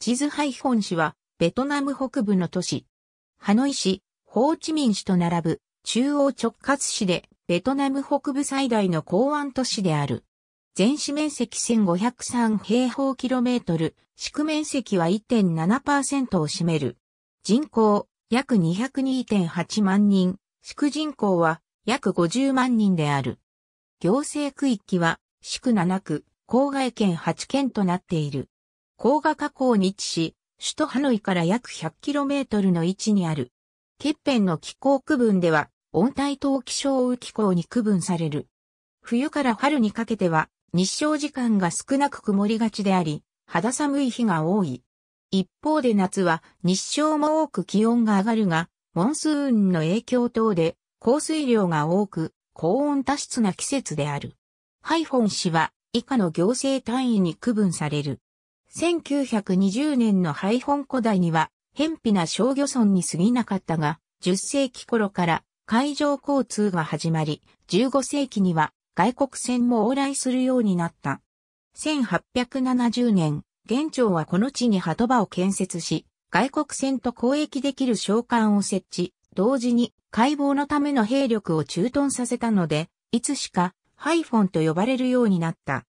チズハイホン市は、ベトナム北部の都市。ハノイ市、ホーチミン市と並ぶ、中央直轄市で、ベトナム北部最大の港湾都市である。全市面積1503平方キロメートル、市区面積は1.7%を占める。人口、約202.8万人、市区人口は約50万人である。行政区域は、市区7区、郊外圏8県となっている。高河河口に位置し、首都ハノイから約 100km の位置にある。ケッペンの気候区分では、温帯冬季象雨気候に区分される。冬から春にかけては、日照時間が少なく曇りがちであり、肌寒い日が多い。一方で夏は日照も多く気温が上がるが、モンスーンの影響等で降水量が多く、高温多湿な季節である。ハイフォン氏は以下の行政単位に区分される。1920年の廃本古代には、偏僻な小漁村に過ぎなかったが、10世紀頃から海上交通が始まり、15世紀には外国船も往来するようになった。1870年、元朝はこの地に波止場を建設し、外国船と交易できる商館を設置、同時に解剖のための兵力を駐屯させたので、いつしかハイフォンと呼ばれるようになった。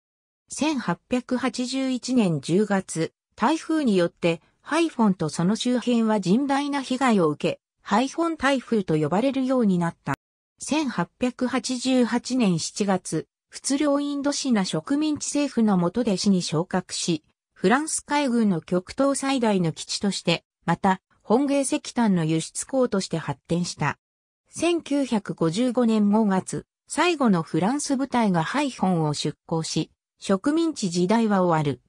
1881年10月、台風によってハイフォンとその周辺は甚大な被害を受け、ハイフォン台風と呼ばれるようになった。1888年7月、仏領インドシナ植民地政府の下で市に昇格し、フランス海軍の極東最大の基地として、また、本芸石炭の輸出港として発展した。1955年5月、最後のフランス部隊がハイフォンを出港し、植民地時代は終わる。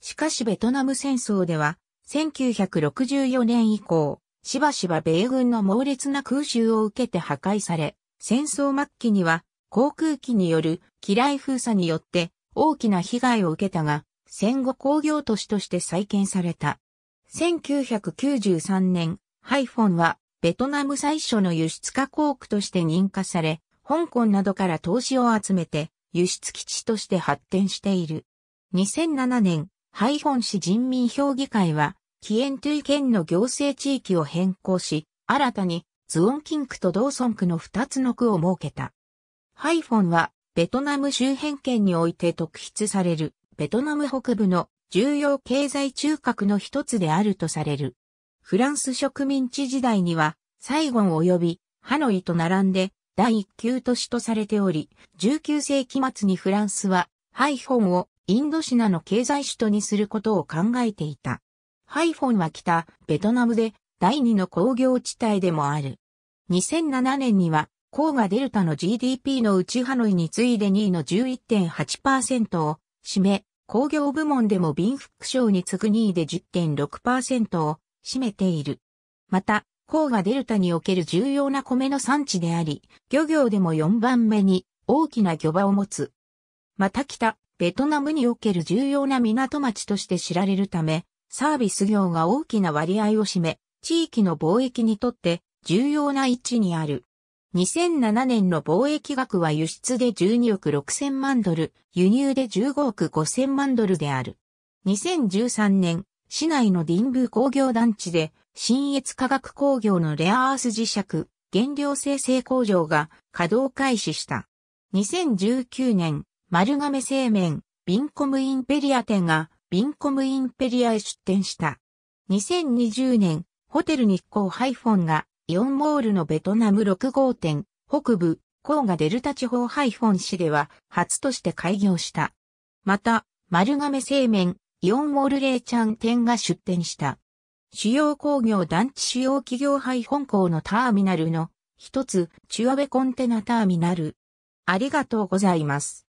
しかしベトナム戦争では、1964年以降、しばしば米軍の猛烈な空襲を受けて破壊され、戦争末期には航空機による機雷封鎖によって大きな被害を受けたが、戦後工業都市として再建された。1993年、ハイフォンはベトナム最初の輸出加工区として認可され、香港などから投資を集めて輸出基地として発展している。2007年、ハイホン市人民評議会は、キエントゥイ県の行政地域を変更し、新たにズオンキン区とドーソン区の2つの区を設けた。ハイフォンは、ベトナム周辺圏において特筆される、ベトナム北部の重要経済中核の一つであるとされる。フランス植民地時代には、サイゴン及びハノイと並んで、第一級都市とされており、19世紀末にフランスは、ハイフォンをインドシナの経済首都にすることを考えていた。ハイフォンは北、ベトナムで第二の工業地帯でもある。2007年には、黄河デルタの GDP のうちハノイに次いで2位の11.8%を占め、工業部門でもビンフック賞に次ぐ2位で10.6%を占めている。また、甲がデルタにおける重要な米の産地であり、漁業でも4番目に大きな漁場を持つ。また北、ベトナムにおける重要な港町として知られるため、サービス業が大きな割合を占め、地域の貿易にとって重要な位置にある。2007年の貿易額は輸出で12億6000万ドル、輸入で15億5000万ドルである。2013年、市内のディンブー工業団地で新越化学工業のレアアース磁石、原料生成工場が稼働開始した。2019年、丸亀製麺、ビンコムインペリア店がビンコムインペリアへ出店した。2020年、ホテル日光ハイフォンがイオンモールのベトナム6号店、北部、黄河デルタ地方ハイフォン市では初として開業した。また、丸亀製麺、イオンモールレイちゃん店が出店した。主要工業団地主要企業配本校のターミナルの一つ、中阿部コンテナターミナル。ありがとうございます。